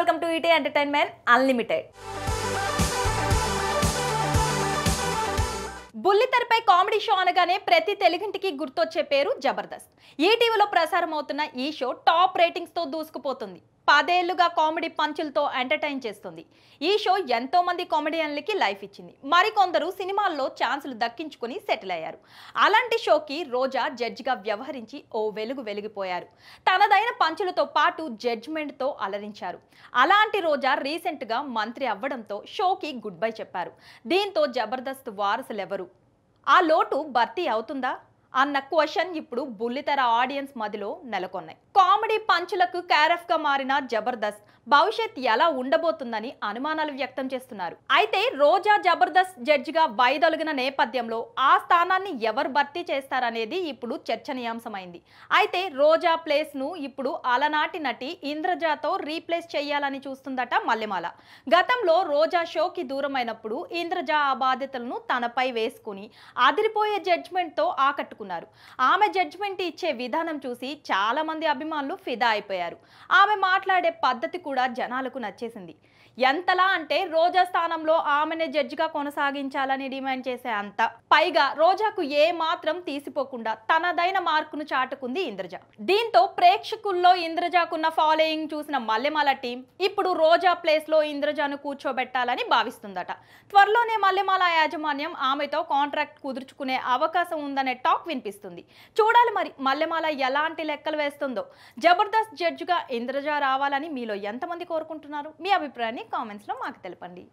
welcome to ETV entertainment unlimited బుల్లితెరపై comedy show అనగానే ప్రతి తెలుగింటికి గుర్తొచ్చే పేరు జబర్దస్త్ ఈటీవీలో ప్రసారం అవుతున్న ఈ షో టాప్ రేటింగ్స్తో దూసుకుపోతుంది పదేళ్లుగా కామెడీ పంచులతో ఎంటర్టైన్ చేస్తుంది ఈ షో ఎంతో మంది కామెడియన్లకి లైఫ్ ఇచ్చింది మరికొందరు సినిమాల్లో ఛాన్సులు దక్కించుకుని సెటిల్ అయ్యారు అలాంటి షోకి రోజా జడ్జిగా వ్యవహరించి ఓ వెలుగు వెలిగిపోయారు తనదైన పంచులతో పాటు జడ్జ్మెంట్తో అలరించారు అలాంటి రోజా రీసెంట్గా మంత్రి అవ్వడంతో షోకి గుడ్ బై చెప్పారు దీంతో జబర్దస్త్ వారసులెవరు ఆ లోటు భర్తీ అవుతుందా అన్న క్వశ్చన్ ఇప్పుడు బుల్లితెర ఆడియన్స్ మదిలో నెలకొన్నాయి కామెడీ పంచులకు క్యారఫ్ గా మారిన జబర్దస్త్ భవిష్యత్ ఎలా ఉండబోతుందని అనుమానాలు వ్యక్తం చేస్తున్నారు అయితే రోజా జబర్దస్త్ గా వైదొలిగిన నేపథ్యంలో ఆ స్థానాన్ని ఎవరు భర్తీ చేస్తారనేది ఇప్పుడు చర్చనీయాంశమైంది అయితే రోజా ప్లేస్ ను ఇప్పుడు అలనాటి నటి ఇంద్రజాతో రీప్లేస్ చేయాలని చూస్తుందట మల్లెమాల గతంలో రోజా షోకి దూరమైనప్పుడు ఇంద్రజా ఆ బాధ్యతలను తనపై వేసుకుని అదిరిపోయే జడ్జ్మెంట్తో ఆకట్టు అందుకున్నారు ఆమె జడ్జిమెంట్ ఇచ్చే విధానం చూసి చాలా మంది అభిమానులు ఫిదా అయిపోయారు ఆమె మాట్లాడే పద్ధతి కూడా జనాలకు నచ్చేసింది ఎంతలా అంటే రోజా స్థానంలో ఆమెనే జడ్జిగా కొనసాగించాలని డిమాండ్ చేసే అంత పైగా రోజాకు ఏ మాత్రం తీసిపోకుండా తనదైన మార్కును చాటుకుంది ఇంద్రజ దీంతో ప్రేక్షకుల్లో ఇంద్రజాకున్న ఫాలోయింగ్ చూసిన మల్లెమాల టీం ఇప్పుడు రోజా ప్లేస్లో ఇంద్రజాను కూర్చోబెట్టాలని భావిస్తుందట త్వరలోనే మల్లెమాల యాజమాన్యం ఆమెతో కాంట్రాక్ట్ కుదుర్చుకునే అవకాశం ఉందనే టాక్ వినిపిస్తుంది చూడాలి మరి మల్లెమాల ఎలాంటి లెక్కలు వేస్తుందో జబర్దస్త్ జడ్జిగా ఇంద్రజ రావాలని మీలో ఎంతమంది కోరుకుంటున్నారు మీ అభిప్రాయాన్ని కామెంట్స్లో మాకు తెలపండి